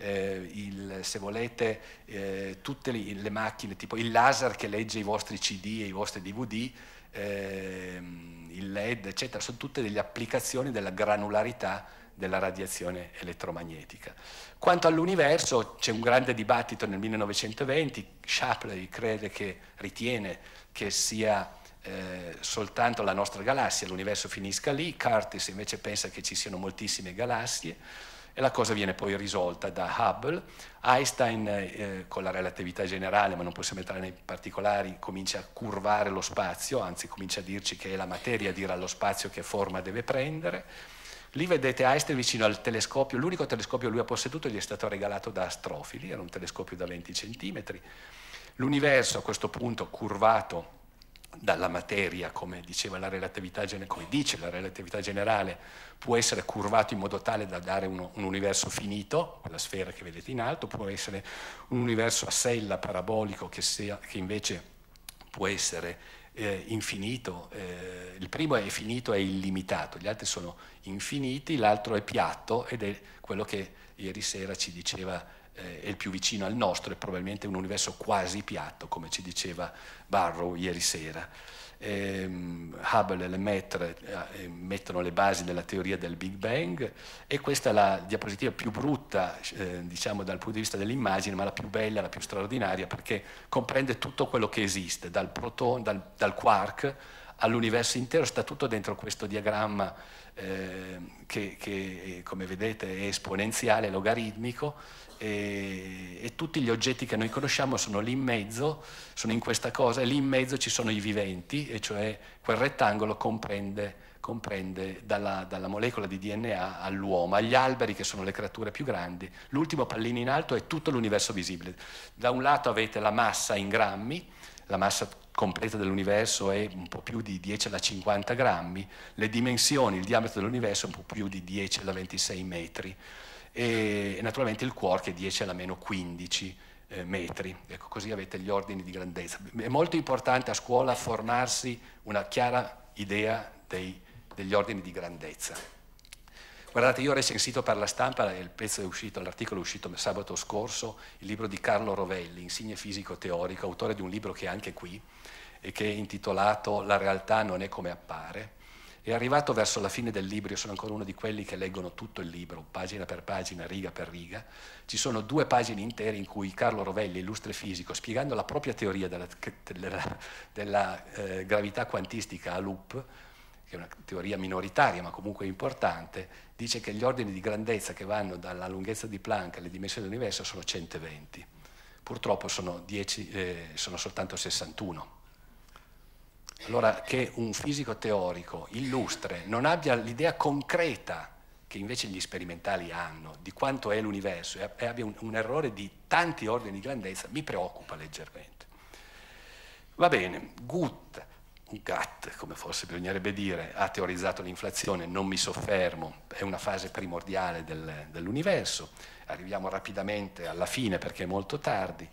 [SPEAKER 2] Eh, il, se volete, eh, tutte le, le, macchine, tipo il laser che legge i vostri CD e i vostri DVD, ehm, il LED, eccetera, sono tutte delle applicazioni della granularità della radiazione elettromagnetica. Quanto all'universo c'è un grande dibattito nel 1920, Shapley crede che, ritiene che sia eh, soltanto la nostra galassia, l'universo finisca lì, Curtis invece pensa che ci siano moltissime galassie, e la cosa viene poi risolta da Hubble. Einstein eh, eh, con la relatività generale, ma non possiamo entrare nei particolari, comincia a curvare lo spazio, anzi comincia a dirci che è la materia a dire allo spazio che forma deve prendere. Lì vedete Einstein vicino al telescopio, l'unico telescopio che lui ha posseduto gli è stato regalato da Astrofili, era un telescopio da 20 cm. L'universo a questo punto curvato dalla materia, come diceva la relatività, come dice la relatività generale, può essere curvato in modo tale da dare uno, un universo finito, la sfera che vedete in alto, può essere un universo a sella parabolico che, sia, che invece può essere eh, infinito, eh, il primo è finito e illimitato, gli altri sono infiniti, l'altro è piatto ed è quello che ieri sera ci diceva eh, è il più vicino al nostro, è probabilmente un universo quasi piatto, come ci diceva Barrow ieri sera. Ehm, Hubble e Lemaitre eh, eh, mettono le basi della teoria del Big Bang e questa è la diapositiva più brutta eh, diciamo dal punto di vista dell'immagine ma la più bella, la più straordinaria perché comprende tutto quello che esiste dal, proton, dal, dal quark all'universo intero sta tutto dentro questo diagramma eh, che, che come vedete è esponenziale, logaritmico e, e, tutti gli oggetti che noi conosciamo sono lì in mezzo, sono in questa cosa e lì in mezzo ci sono i viventi, e cioè quel rettangolo comprende, comprende dalla, dalla, molecola di DNA all'uomo, agli alberi che sono le creature più grandi, l'ultimo pallino in alto è tutto l'universo visibile. Da un lato avete la massa in grammi, la massa completa dell'universo è un po' più di 10 alla 50 grammi, le dimensioni, il diametro dell'universo è un po' più di 10 alla 26 metri e naturalmente il cuore che è 10 alla meno 15 eh, metri. Ecco, così avete gli ordini di grandezza. È molto importante a scuola formarsi una chiara idea dei, degli ordini di grandezza. Guardate, io ho recensito per la stampa, il pezzo è uscito, l'articolo è uscito sabato scorso, il libro di Carlo Rovelli, insigne fisico teorico, autore di un libro che è anche qui e che è intitolato La realtà non è come appare e arrivato verso la fine del libro, io sono ancora uno di quelli che leggono tutto il libro, pagina per pagina, riga per riga, ci sono due pagine intere in cui Carlo Rovelli, illustre fisico, spiegando la propria teoria della, della, della eh, gravità quantistica a loop, che è una teoria minoritaria ma comunque importante, dice che gli ordini di grandezza che vanno dalla lunghezza di Planck alle dimensioni dell'universo sono 120. Purtroppo sono, 10, eh, sono soltanto 61 allora che un fisico teorico illustre non abbia l'idea concreta che invece gli sperimentali hanno di quanto è l'universo e abbia un, un errore di tanti ordini di grandezza mi preoccupa leggermente. Va bene, Gut, Gatt, come forse bisognerebbe dire, ha teorizzato l'inflazione, non mi soffermo, è una fase primordiale del, dell'universo, arriviamo rapidamente alla fine perché è molto tardi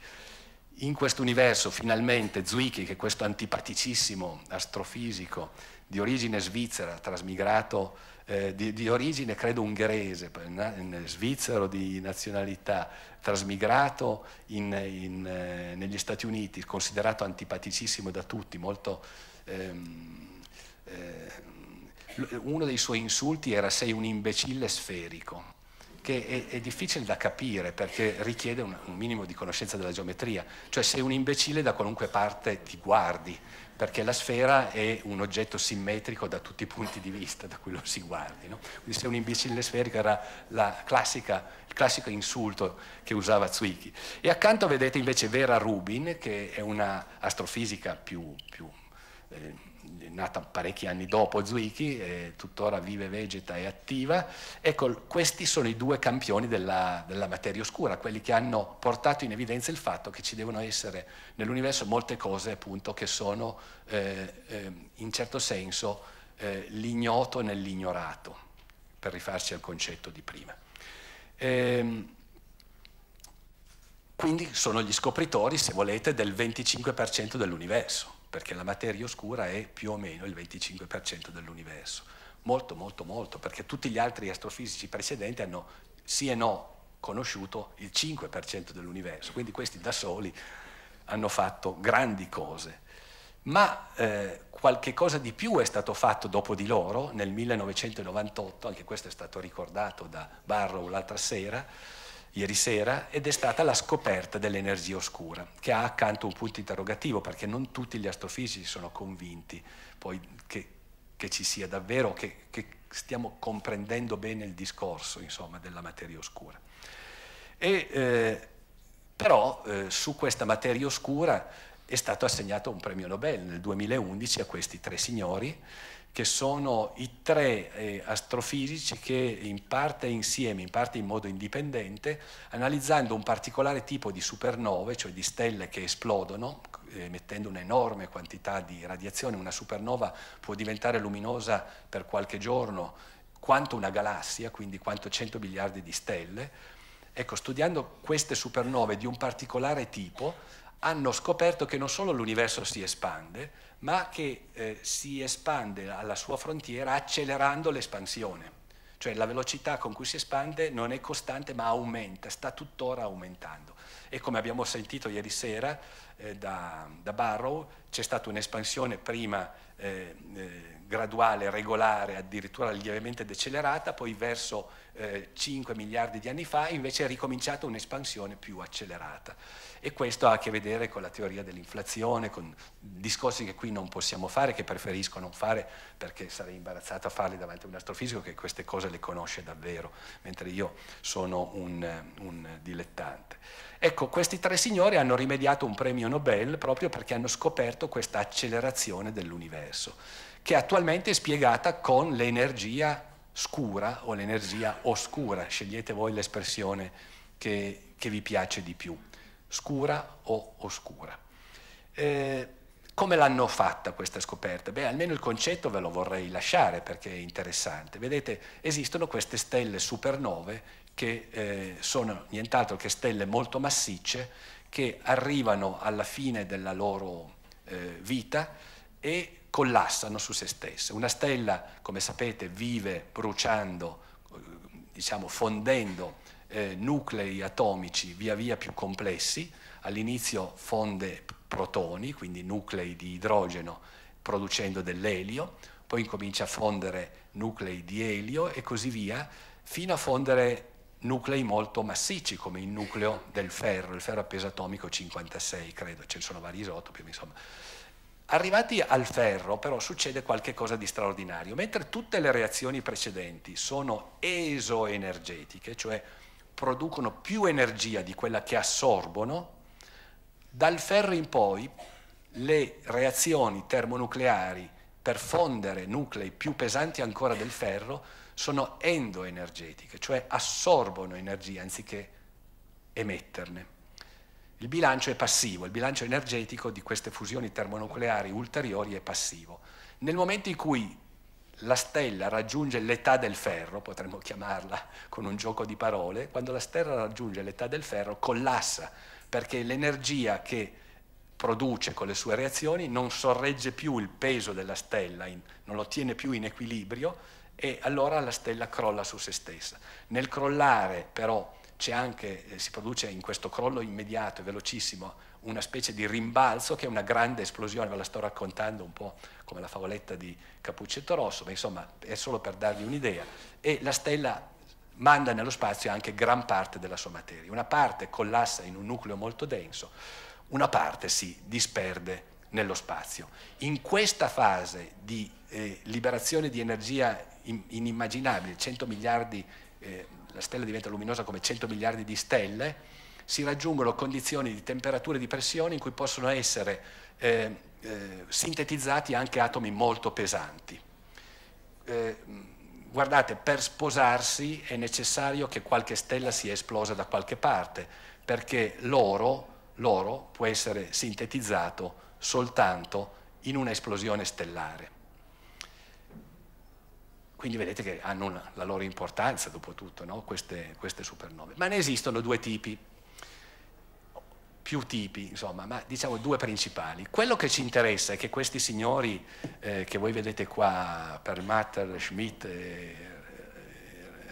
[SPEAKER 2] in questo universo finalmente Zwicky, che è questo antipaticissimo astrofisico di origine svizzera, trasmigrato eh, di, di, origine credo ungherese, svizzero di nazionalità, trasmigrato in, in, eh, negli Stati Uniti, considerato antipaticissimo da tutti, molto, ehm, eh, uno dei suoi insulti era sei un imbecille sferico che è, è difficile da capire perché richiede un, un minimo di conoscenza della geometria, cioè sei un imbecille da qualunque parte ti guardi, perché la sfera è un oggetto simmetrico da tutti i punti di vista da cui lo si guardi. No? Quindi sei un imbecille sferico era classica, il classico insulto che usava Zwicky. E accanto vedete invece Vera Rubin, che è una astrofisica più, più eh, nata parecchi anni dopo Zwicky, e tuttora vive, vegeta e attiva. Ecco, questi sono i due campioni della, della materia oscura, quelli che hanno portato in evidenza il fatto che ci devono essere nell'universo molte cose appunto che sono eh, eh, in certo senso eh, l'ignoto nell'ignorato, per rifarci al concetto di prima. Ehm, quindi sono gli scopritori, se volete, del 25% dell'universo perché la materia oscura è più o meno il 25% dell'universo. Molto, molto, molto, perché tutti gli altri astrofisici precedenti hanno sì e no conosciuto il 5% dell'universo, quindi questi da soli hanno fatto grandi cose. Ma eh, qualche cosa di più è stato fatto dopo di loro, nel 1998, anche questo è stato ricordato da Barrow l'altra sera, ieri sera ed è stata la scoperta dell'energia oscura, che ha accanto un punto interrogativo perché non tutti gli astrofisici sono convinti poi che, che ci sia davvero, che, che stiamo comprendendo bene il discorso insomma, della materia oscura. E, eh, però eh, su questa materia oscura è stato assegnato un premio Nobel nel 2011 a questi tre signori che sono i tre eh, astrofisici che in parte insieme, in parte in modo indipendente, analizzando un particolare tipo di supernove, cioè di stelle che esplodono, eh, emettendo un'enorme quantità di radiazione, una supernova può diventare luminosa per qualche giorno quanto una galassia, quindi quanto 100 miliardi di stelle. Ecco, studiando queste supernove di un particolare tipo, hanno scoperto che non solo l'universo si espande, ma che eh, si espande alla sua frontiera accelerando l'espansione. Cioè la velocità con cui si espande non è costante ma aumenta, sta tuttora aumentando. E come abbiamo sentito ieri sera eh, da, da, Barrow, c'è stata un'espansione prima eh, eh graduale, regolare, addirittura lievemente decelerata, poi verso eh, 5 miliardi di anni fa invece è ricominciata un'espansione più accelerata. E questo ha a che vedere con la teoria dell'inflazione, con discorsi che qui non possiamo fare, che preferisco non fare perché sarei imbarazzato a farli davanti a un astrofisico che queste cose le conosce davvero, mentre io sono un, eh, un dilettante. Ecco, questi tre signori hanno rimediato un premio Nobel proprio perché hanno scoperto questa accelerazione dell'universo che attualmente è spiegata con l'energia scura o l'energia oscura, scegliete voi l'espressione che, che, vi piace di più, scura o oscura. Eh, come l'hanno fatta questa scoperta? Beh, almeno il concetto ve lo vorrei lasciare perché è interessante. Vedete, esistono queste stelle supernove che eh, sono nient'altro che stelle molto massicce che arrivano alla fine della loro eh, vita e collassano su se stesse. Una stella, come sapete, vive bruciando, diciamo fondendo eh, nuclei atomici via via più complessi, all'inizio fonde protoni, quindi nuclei di idrogeno producendo dell'elio, poi incomincia a fondere nuclei di elio e così via, fino a fondere nuclei molto massicci come il nucleo del ferro, il ferro a peso atomico 56 credo, ce ne sono vari isotopi, insomma Arrivati al ferro però succede qualcosa di straordinario, mentre tutte le reazioni precedenti sono esoenergetiche, cioè producono più energia di quella che assorbono, dal ferro in poi le reazioni termonucleari per fondere nuclei più pesanti ancora del ferro sono endoenergetiche, cioè assorbono energia anziché emetterne. Il bilancio è passivo, il bilancio energetico di queste fusioni termonucleari ulteriori è passivo. Nel momento in cui la stella raggiunge l'età del ferro, potremmo chiamarla con un gioco di parole, quando la stella raggiunge l'età del ferro collassa perché l'energia che produce con le sue reazioni non sorregge più il peso della stella, non lo tiene più in equilibrio e allora la stella crolla su se stessa. Nel crollare però anche, eh, si produce in questo crollo immediato e velocissimo una specie di rimbalzo che è una grande esplosione, ve la sto raccontando un po' come la favoletta di Capuccetto Rosso, ma insomma è solo per darvi un'idea, e la stella manda nello spazio anche gran parte della sua materia. Una parte collassa in un nucleo molto denso, una parte si disperde nello spazio. In questa fase di eh, liberazione di energia in, inimmaginabile, 100 miliardi eh, la stella diventa luminosa come 100 miliardi di stelle, si raggiungono condizioni di temperature e di pressione in cui possono essere eh, eh, sintetizzati anche atomi molto pesanti. Eh, guardate, per sposarsi è necessario che qualche stella sia esplosa da qualche parte, perché l'oro può essere sintetizzato soltanto in un'esplosione stellare. Quindi vedete che hanno una, la loro importanza, dopo tutto, no? queste, queste supernove. Ma ne esistono due tipi, più tipi, insomma, ma diciamo due principali. Quello che ci interessa è che questi signori eh, che voi vedete qua, Perlmutter, Schmidt e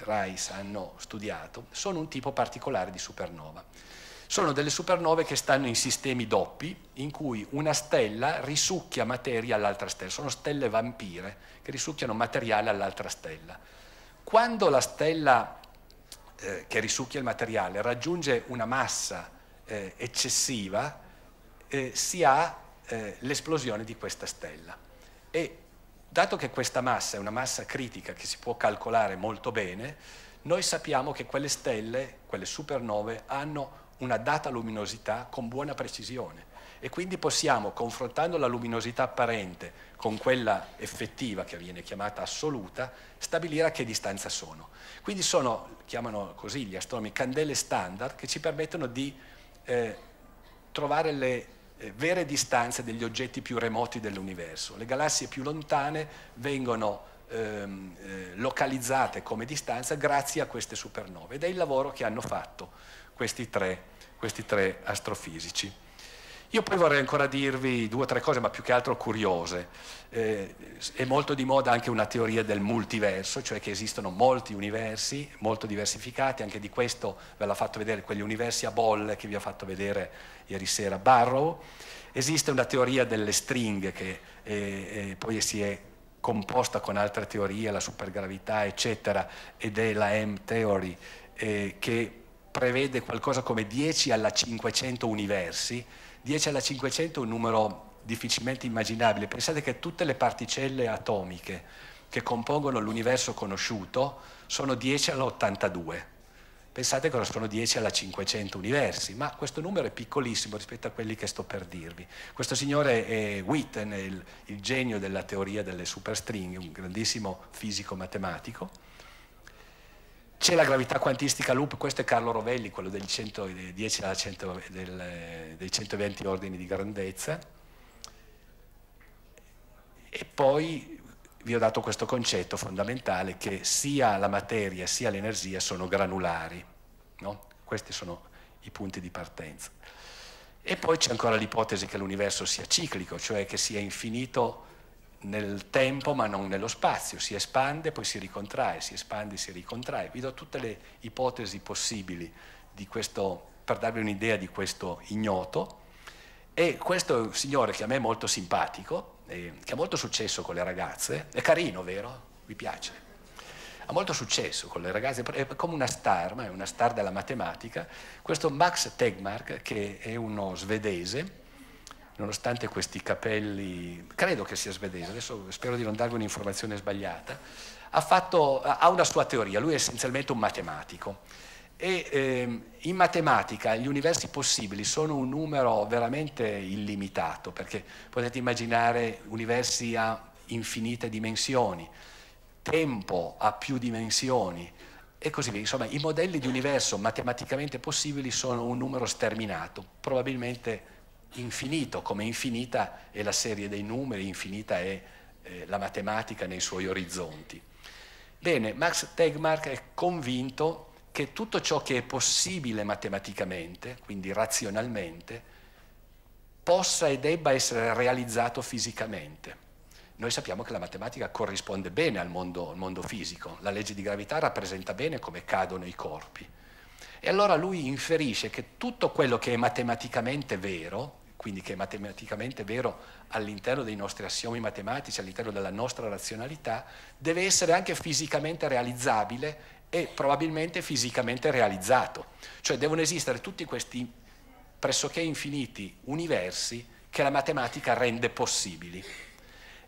[SPEAKER 2] Rice, hanno studiato, sono un tipo particolare di supernova sono delle supernove che stanno in sistemi doppi in cui una stella risucchia materia all'altra stella, sono stelle vampire che risucchiano materiale all'altra stella. Quando la stella eh, che risucchia il materiale raggiunge una massa eh, eccessiva, eh, si ha eh, l'esplosione di questa stella. E dato che questa massa è una massa critica che si può calcolare molto bene, noi sappiamo che quelle stelle, quelle supernove, hanno una data luminosità con buona precisione e quindi possiamo, confrontando la luminosità apparente con quella effettiva, che viene chiamata assoluta, stabilire a che distanza sono. Quindi sono, chiamano così gli astronomi, candele standard che ci permettono di eh, trovare le eh, vere distanze degli oggetti più remoti dell'universo. Le galassie più lontane vengono ehm, eh, localizzate come distanza grazie a queste supernove ed è il lavoro che hanno fatto questi tre, questi tre astrofisici. Io poi vorrei ancora dirvi due o tre cose, ma più che altro curiose. Eh, è molto di moda anche una teoria del multiverso, cioè che esistono molti universi, molto diversificati, anche di questo ve l'ha fatto vedere quegli universi a bolle che vi ha fatto vedere ieri sera Barrow. Esiste una teoria delle stringhe che eh, eh, poi si è composta con altre teorie, la supergravità, eccetera, ed è la M-theory, eh, che prevede qualcosa come 10 alla 500 universi, 10 alla 500 è un numero difficilmente immaginabile, pensate che tutte le particelle atomiche che compongono l'universo conosciuto sono 10 alla 82, pensate che sono 10 alla 500 universi, ma questo numero è piccolissimo rispetto a quelli che sto per dirvi. Questo signore è Witten, il, il genio della teoria delle superstringhe, un grandissimo fisico matematico, c'è la gravità quantistica loop, questo è Carlo Rovelli, quello dei 110 alla 100, del, dei 120 ordini di grandezza. E poi vi ho dato questo concetto fondamentale che sia la materia sia l'energia sono granulari. No? Questi sono i punti di partenza. E poi c'è ancora l'ipotesi che l'universo sia ciclico, cioè che sia infinito nel tempo ma non nello spazio, si espande poi si ricontrae, si espande si ricontrae. Vi do tutte le ipotesi possibili questo, per darvi un'idea di questo ignoto. E questo signore che a me è molto simpatico, eh, che ha molto successo con le ragazze, è carino, vero? Vi piace? Ha molto successo con le ragazze, è come una star, ma è una star della matematica. Questo Max Tegmark, che è uno svedese, nonostante questi capelli, credo che sia svedese, adesso spero di non darvi un'informazione sbagliata, ha, fatto, ha, una sua teoria, lui è essenzialmente un matematico e eh, in matematica gli universi possibili sono un numero veramente illimitato perché potete immaginare universi a infinite dimensioni, tempo a più dimensioni, e così via. Insomma, i modelli di universo matematicamente possibili sono un numero sterminato, probabilmente infinito, come infinita è la serie dei numeri, infinita è eh, la matematica nei suoi orizzonti. Bene, Max Tegmark è convinto che tutto ciò che è possibile matematicamente, quindi razionalmente, possa e debba essere realizzato fisicamente. Noi sappiamo che la matematica corrisponde bene al mondo, al mondo, fisico, la legge di gravità rappresenta bene come cadono i corpi. E allora lui inferisce che tutto quello che è matematicamente vero quindi che è matematicamente vero all'interno dei nostri assiomi matematici, all'interno della nostra razionalità, deve essere anche fisicamente realizzabile e probabilmente fisicamente realizzato. Cioè devono esistere tutti questi pressoché infiniti universi che la matematica rende possibili.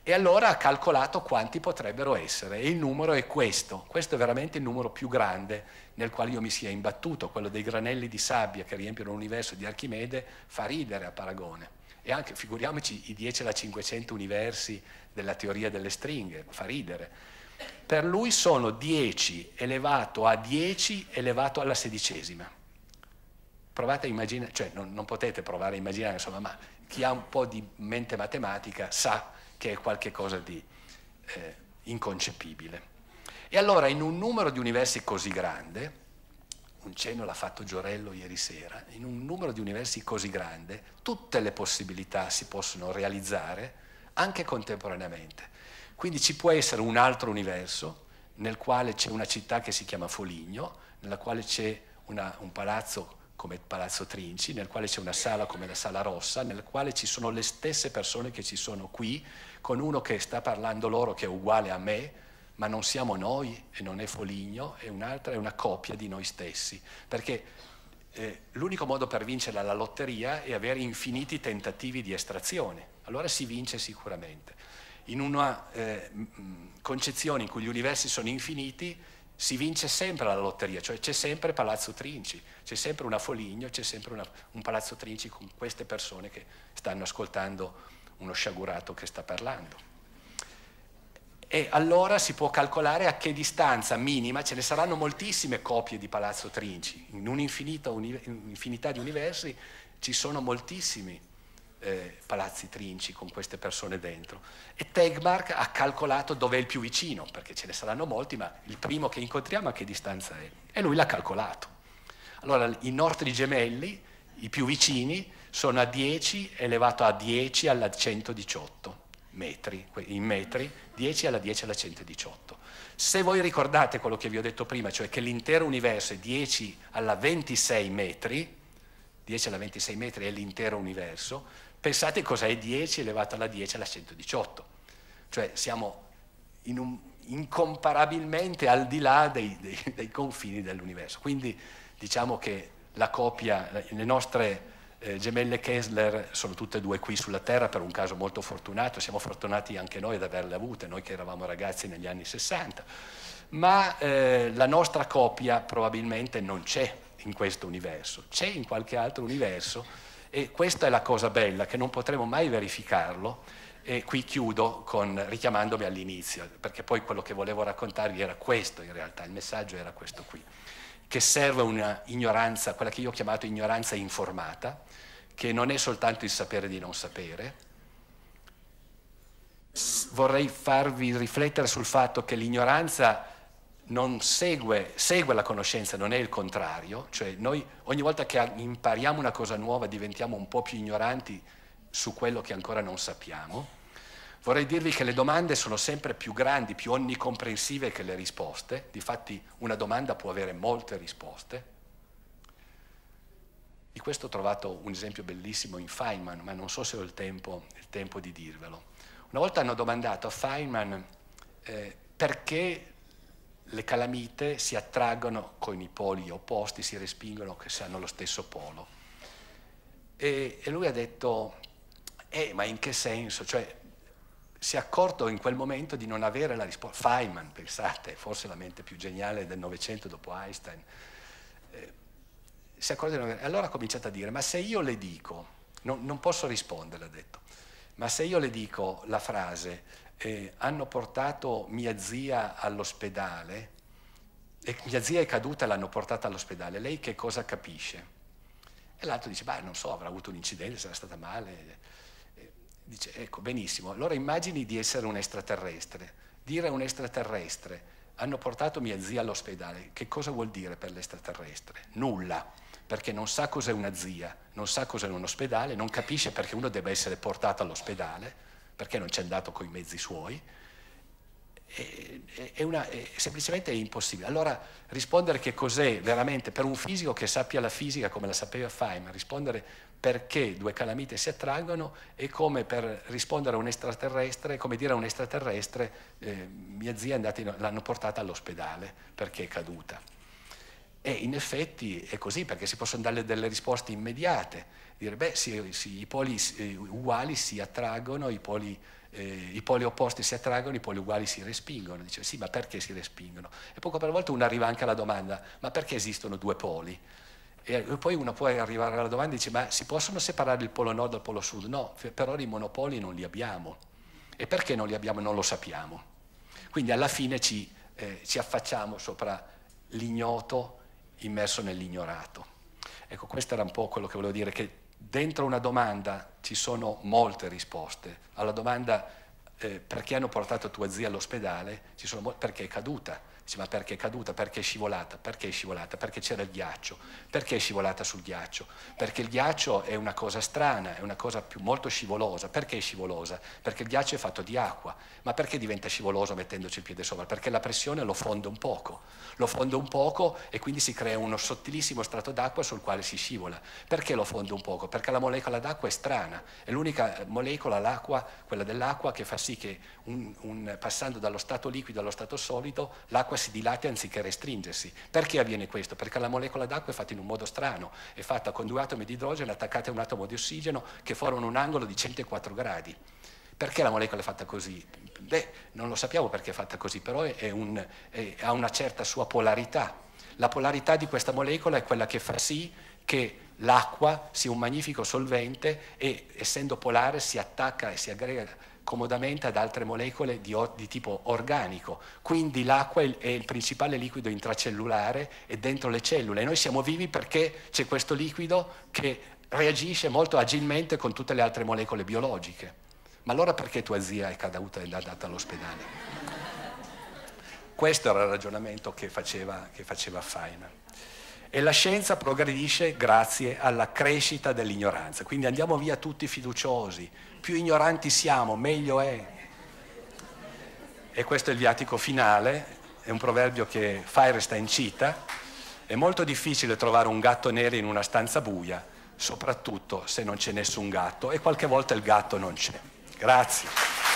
[SPEAKER 2] E allora ha calcolato quanti potrebbero essere. E il numero è questo. Questo è veramente il numero più grande nel quale io mi sia imbattuto. Quello dei granelli di sabbia che riempiono l'universo di Archimede fa ridere a paragone. E anche, figuriamoci, i 10 alla 500 universi della teoria delle stringhe, fa ridere. Per lui sono 10 elevato a 10 elevato alla sedicesima provate a immaginare, cioè non, non, potete provare a immaginare, insomma, ma chi ha un po' di mente matematica sa che è qualcosa di eh, inconcepibile. E allora in un numero di universi così grande, un cenno l'ha fatto Giorello ieri sera, in un numero di universi così grande tutte le possibilità si possono realizzare anche contemporaneamente. Quindi ci può essere un altro universo nel quale c'è una città che si chiama Foligno, nella quale c'è una, un palazzo come Palazzo Trinci, nel quale c'è una sala come la Sala Rossa, nel quale ci sono le stesse persone che ci sono qui, con uno che sta parlando loro che è uguale a me, ma non siamo noi e non è Foligno, è un'altra, è una copia di noi stessi. Perché eh, l'unico modo per vincere la lotteria è avere infiniti tentativi di estrazione, allora si vince sicuramente. In una eh, concezione in cui gli universi sono infiniti, si vince sempre la lotteria, cioè c'è sempre Palazzo Trinci, c'è sempre una Foligno, c'è sempre una, un Palazzo Trinci con queste persone che stanno ascoltando uno sciagurato che sta parlando. E allora si può calcolare a che distanza minima, ce ne saranno moltissime copie di Palazzo Trinci, in un'infinità uni, di universi ci sono moltissimi eh, palazzi trinci con queste persone dentro. E Tegmark ha calcolato dove è il più vicino, perché ce ne saranno molti, ma il primo che incontriamo a che distanza è? E lui l'ha calcolato. Allora, i nostri gemelli, i più vicini, sono a 10 elevato a 10 alla 118 metri, in metri, 10 alla 10 alla 118. Se voi ricordate quello che vi ho detto prima, cioè che l'intero universo è 10 alla 26 metri, 10 alla 26 metri è l'intero universo, Pensate cosa è 10 elevato alla 10 alla 118, cioè siamo in un, incomparabilmente al di là dei, dei, dei confini dell'universo. Quindi diciamo che la copia, le nostre eh, gemelle Kessler sono tutte e due qui sulla Terra per un caso molto fortunato, siamo fortunati anche noi ad averle avute, noi che eravamo ragazzi negli anni 60, ma eh, la nostra copia probabilmente non c'è in questo universo, c'è in qualche altro universo e questa è la cosa bella, che non potremo mai verificarlo. E qui chiudo con, richiamandomi all'inizio, perché poi quello che volevo raccontarvi era questo in realtà, il messaggio era questo qui, che serve una ignoranza, quella che io ho chiamato ignoranza informata, che non è soltanto il sapere di non sapere. Vorrei farvi riflettere sul fatto che l'ignoranza non segue, segue la conoscenza, non è il contrario, cioè noi ogni volta che impariamo una cosa nuova diventiamo un po' più ignoranti su quello che ancora non sappiamo. Vorrei dirvi che le domande sono sempre più grandi, più onnicomprensive che le risposte, difatti una domanda può avere molte risposte. Di questo ho trovato un esempio bellissimo in Feynman, ma non so se ho il tempo, il tempo di dirvelo. Una volta hanno domandato a Feynman eh, perché le calamite si attraggono con i poli opposti, si respingono che hanno lo stesso polo. E, e lui ha detto, eh, ma in che senso? Cioè, si è accorto in quel momento di non avere la risposta. Feynman, pensate, forse la mente più geniale del Novecento dopo Einstein, eh, si è accorto di non avere... Allora ha cominciato a dire, ma se io le dico, non, non posso rispondere, ha detto, ma se io le dico la frase, eh, hanno portato mia zia all'ospedale, e mia zia è caduta, e l'hanno portata all'ospedale, lei che cosa capisce? E l'altro dice, beh, non so, avrà avuto un incidente, sarà stata male. E dice, ecco, benissimo, allora immagini di essere un extraterrestre. Dire a un extraterrestre, hanno portato mia zia all'ospedale, che cosa vuol dire per l'estraterrestre? Nulla, perché non sa cos'è una zia, non sa cos'è un ospedale, non capisce perché uno debba essere portato all'ospedale, perché non c'è andato con i mezzi suoi? È, è, una, è semplicemente impossibile. Allora rispondere che cos'è veramente per un fisico che sappia la fisica come la sapeva Feynman, rispondere perché due calamite si attraggono è come per rispondere a un extraterrestre, come dire a un extraterrestre eh, mia zia l'hanno portata all'ospedale perché è caduta. E in effetti è così perché si possono dare delle risposte immediate dire, beh, sì, sì, i poli eh, uguali si attraggono, i poli, eh, i poli, opposti si attraggono, i poli uguali si respingono. Dice, sì, ma perché si respingono? E poco per volta uno arriva anche alla domanda, ma perché esistono due poli? E eh, poi uno può arrivare alla domanda e dice, ma si possono separare il polo nord dal polo sud? No, però i monopoli non li abbiamo. E perché non li abbiamo? Non lo sappiamo. Quindi alla fine ci, eh, ci affacciamo sopra l'ignoto immerso nell'ignorato. Ecco, questo era un po' quello che volevo dire, che dentro una domanda ci sono molte risposte. Alla domanda eh, perché hanno portato tua zia all'ospedale, ci sono perché è caduta Dice, ma perché è caduta? Perché è scivolata? Perché è scivolata? Perché c'era il ghiaccio? Perché è scivolata sul ghiaccio? Perché il ghiaccio è una cosa strana, è una cosa più, molto scivolosa. Perché è scivolosa? Perché il ghiaccio è fatto di acqua. Ma perché diventa scivoloso mettendoci il piede sopra? Perché la pressione lo fonde un poco. Lo fonde un poco e quindi si crea uno sottilissimo strato d'acqua sul quale si scivola. Perché lo fonde un poco? Perché la molecola d'acqua è strana. È l'unica eh, molecola, l'acqua, quella dell'acqua, che fa sì che un, un, passando dallo stato liquido allo stato solido, l'acqua l'acqua si dilata anziché restringersi. Perché avviene questo? Perché la molecola d'acqua è fatta in un modo strano, è fatta con due atomi di idrogeno attaccati a un atomo di ossigeno che formano un angolo di 104 gradi. Perché la molecola è fatta così? Beh, non lo sappiamo perché è fatta così, però è un, è, ha una certa sua polarità. La polarità di questa molecola è quella che fa sì che l'acqua sia un magnifico solvente e essendo polare si attacca e si aggrega comodamente ad altre molecole di, di tipo organico. Quindi l'acqua è il principale liquido intracellulare e dentro le cellule. E noi siamo vivi perché c'è questo liquido che reagisce molto agilmente con tutte le altre molecole biologiche. Ma allora perché tua zia è caduta e è andata all'ospedale? Questo era il ragionamento che faceva, che faceva Feynman. E la scienza progredisce grazie alla crescita dell'ignoranza. Quindi andiamo via tutti fiduciosi. Più ignoranti siamo, meglio è. E questo è il viatico finale, è un proverbio che Fire Firestein cita. È molto difficile trovare un gatto nero in una stanza buia, soprattutto se non c'è nessun gatto e qualche volta il gatto non c'è. Grazie.